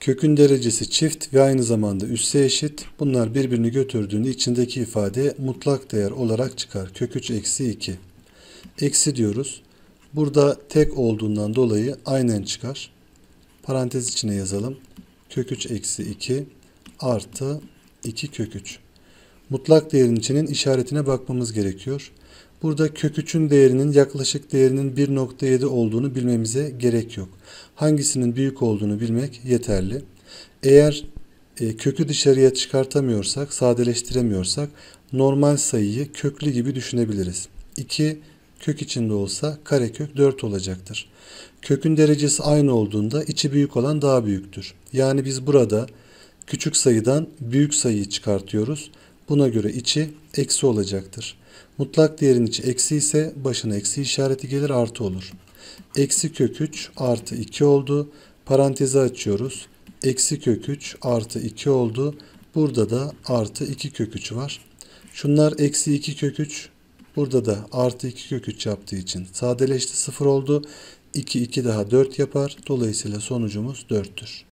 Kökün derecesi çift ve aynı zamanda üsse eşit. Bunlar birbirini götürdüğünde içindeki ifade mutlak değer olarak çıkar. Kök 3 eksi 2. Eksi diyoruz. Burada tek olduğundan dolayı aynen çıkar. Parantez içine yazalım. Kök 3 eksi 2 artı 2 kök 3. Mutlak değerin içinin işaretine bakmamız gerekiyor. Burada kök 3'ün değerinin yaklaşık değerinin 1.7 olduğunu bilmemize gerek yok. Hangisinin büyük olduğunu bilmek yeterli. Eğer e, kökü dışarıya çıkartamıyorsak, sadeleştiremiyorsak normal sayıyı köklü gibi düşünebiliriz. 2 kök içinde olsa karekök 4 olacaktır. Kökün derecesi aynı olduğunda içi büyük olan daha büyüktür. Yani biz burada küçük sayıdan büyük sayıyı çıkartıyoruz. Buna göre içi eksi olacaktır. Mutlak değerin içi eksi ise başına eksi işareti gelir artı olur. Eksi kök 3 artı 2 oldu. Parantezi açıyoruz. Eksi kök 3 artı 2 oldu. Burada da artı 2 kök 3 var. Şunlar eksi 2 kök 3. Burada da artı 2 kök 3 yaptığı için sadeleşti 0 oldu. 2 2 daha 4 yapar. Dolayısıyla sonucumuz 4'tür.